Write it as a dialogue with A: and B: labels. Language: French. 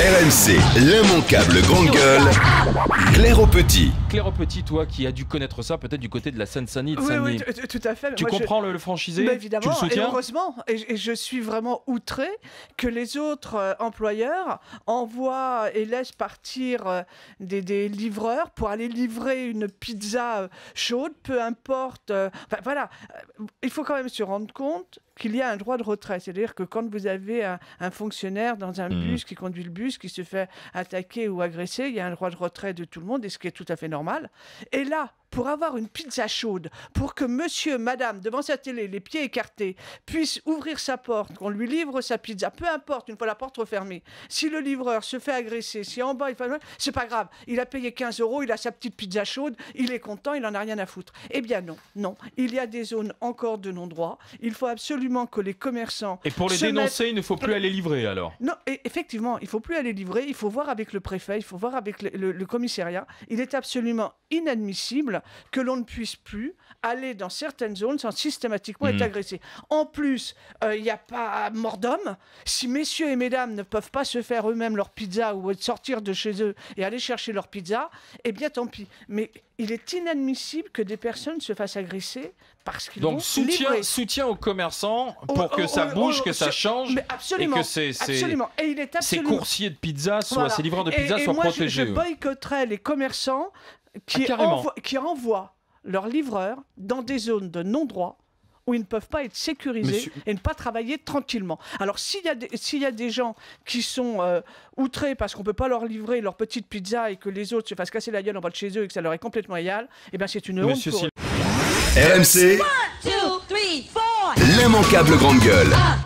A: RMC, l'immanquable grande gueule. Claire au petit. Claire au petit, toi qui as dû connaître ça, peut-être du côté de la seine saint Oui, tout à fait. Tu comprends le, franchisé Évidemment, bah, tu le soutiens et heureusement. Et, je suis vraiment outré que les autres euh, employeurs envoient euh, et laissent partir euh, des, livreurs pour aller livrer une pizza chaude, peu importe. voilà, il faut quand même se rendre compte qu'il y a un droit de retrait. C'est-à-dire que quand vous avez un, fonctionnaire dans un mmh. bus qui conduit le bus, qui se fait attaquer ou agresser, il y a un droit de retrait de tout le monde, et ce qui est tout à fait normal. Et là, pour avoir une pizza chaude, pour que monsieur, madame, devant sa télé, les pieds écartés, puisse ouvrir sa porte, qu'on lui livre sa pizza, peu importe, une fois la porte refermée. Si le livreur se fait agresser, si en bas il fait. C'est pas grave, il a payé 15 euros, il a sa petite pizza chaude, il est content, il en a rien à foutre. Eh bien non, non. Il y a des zones encore de non-droit. Il faut absolument que les commerçants. Et pour les dénoncer, il ne faut plus aller livrer alors Non, effectivement, il ne faut plus aller livrer, il faut voir avec le préfet, il faut voir avec le commissariat. Il est absolument inadmissible que l'on ne puisse plus aller dans certaines zones sans systématiquement être hmm. agressé. En plus, euh, il n'y a pas mort d'homme. Si messieurs et mesdames ne peuvent pas se faire eux-mêmes leur pizza ou sortir de chez eux et aller chercher leur pizza, eh bien tant pis. Mais il est inadmissible que des personnes se fassent agresser parce qu'ils Donc ont soutien, Donc soutien aux commerçants oh, pour que oh, ça oh, bouge, que ça change mais absolument, et que ces, absolument. Et il est absolument. ces coursiers de pizza, soit ces livreurs de pizza soient moi, protégés. Je, je les commerçants ah, qui, qui envoient leurs livreurs dans des zones de non-droit où ils ne peuvent pas être sécurisés et ne pas travailler tranquillement. Alors s'il y, y, a des gens qui sont euh, outrés parce qu'on ne peut pas leur livrer leur petite pizza et que les autres se fassent casser la gueule en bas chez eux et que ça leur est complètement égal, eh bien c'est une honte pour RMC. L'immanquable grande gueule.